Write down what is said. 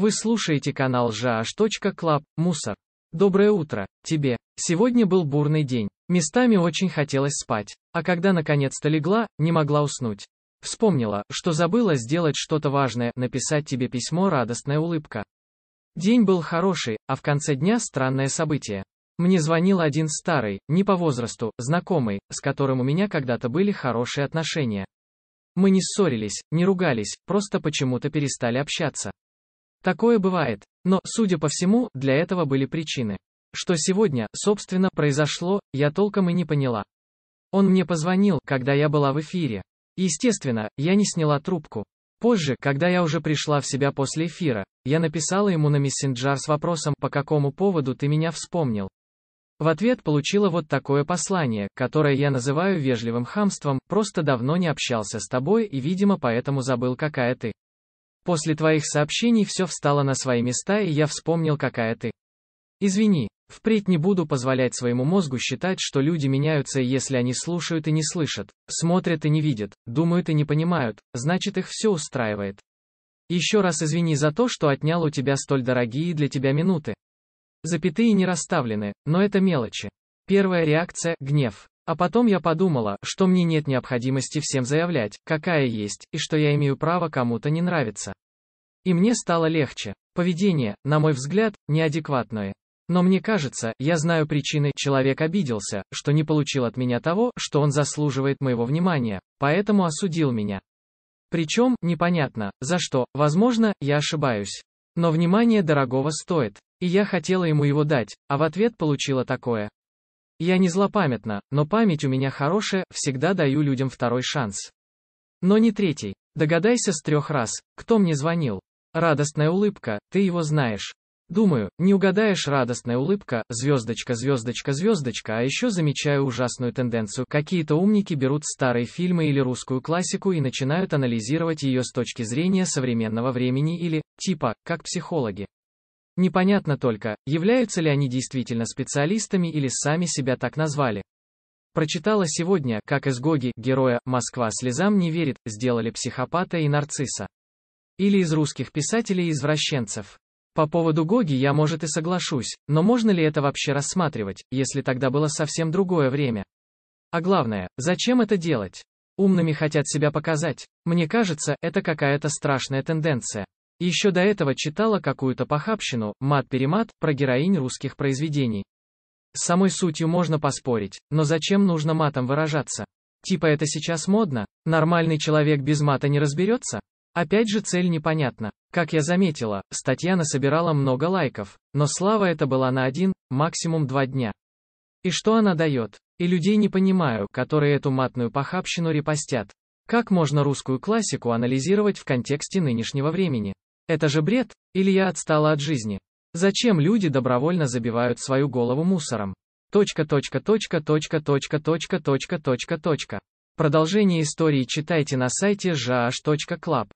Вы слушаете канал жаш.клаб, мусор. Доброе утро, тебе. Сегодня был бурный день. Местами очень хотелось спать. А когда наконец-то легла, не могла уснуть. Вспомнила, что забыла сделать что-то важное, написать тебе письмо «Радостная улыбка». День был хороший, а в конце дня странное событие. Мне звонил один старый, не по возрасту, знакомый, с которым у меня когда-то были хорошие отношения. Мы не ссорились, не ругались, просто почему-то перестали общаться. Такое бывает, но, судя по всему, для этого были причины. Что сегодня, собственно, произошло, я толком и не поняла. Он мне позвонил, когда я была в эфире. Естественно, я не сняла трубку. Позже, когда я уже пришла в себя после эфира, я написала ему на мессенджер с вопросом «По какому поводу ты меня вспомнил?». В ответ получила вот такое послание, которое я называю вежливым хамством, просто давно не общался с тобой и, видимо, поэтому забыл, какая ты. После твоих сообщений все встало на свои места, и я вспомнил, какая ты. Извини, впредь не буду позволять своему мозгу считать, что люди меняются, если они слушают и не слышат, смотрят и не видят, думают и не понимают, значит их все устраивает. Еще раз извини за то, что отнял у тебя столь дорогие для тебя минуты. Запятые не расставлены, но это мелочи. Первая реакция – гнев. А потом я подумала, что мне нет необходимости всем заявлять, какая есть, и что я имею право кому-то не нравиться. И мне стало легче. Поведение, на мой взгляд, неадекватное. Но мне кажется, я знаю причины, человек обиделся, что не получил от меня того, что он заслуживает моего внимания, поэтому осудил меня. Причем, непонятно, за что, возможно, я ошибаюсь. Но внимание дорогого стоит. И я хотела ему его дать, а в ответ получила такое. Я не злопамятна, но память у меня хорошая, всегда даю людям второй шанс. Но не третий. Догадайся с трех раз, кто мне звонил. Радостная улыбка, ты его знаешь. Думаю, не угадаешь радостная улыбка, звездочка, звездочка, звездочка, а еще замечаю ужасную тенденцию. Какие-то умники берут старые фильмы или русскую классику и начинают анализировать ее с точки зрения современного времени или, типа, как психологи. Непонятно только, являются ли они действительно специалистами или сами себя так назвали. Прочитала сегодня, как из Гоги, героя «Москва слезам не верит», сделали психопата и нарцисса. Или из русских писателей-извращенцев. По поводу Гоги я, может, и соглашусь, но можно ли это вообще рассматривать, если тогда было совсем другое время? А главное, зачем это делать? Умными хотят себя показать. Мне кажется, это какая-то страшная тенденция. Еще до этого читала какую-то похабщину, мат-перемат, про героинь русских произведений. С самой сутью можно поспорить, но зачем нужно матом выражаться? Типа это сейчас модно? Нормальный человек без мата не разберется? Опять же цель непонятна. Как я заметила, статья насобирала много лайков, но слава это была на один, максимум два дня. И что она дает? И людей не понимаю, которые эту матную похабщину репостят. Как можно русскую классику анализировать в контексте нынешнего времени? Это же бред, или я отстала от жизни? Зачем люди добровольно забивают свою голову мусором? Точка, точка, точка, точка, точка, точка, точка, точка, точка. Продолжение истории читайте на сайте жаш.клаб.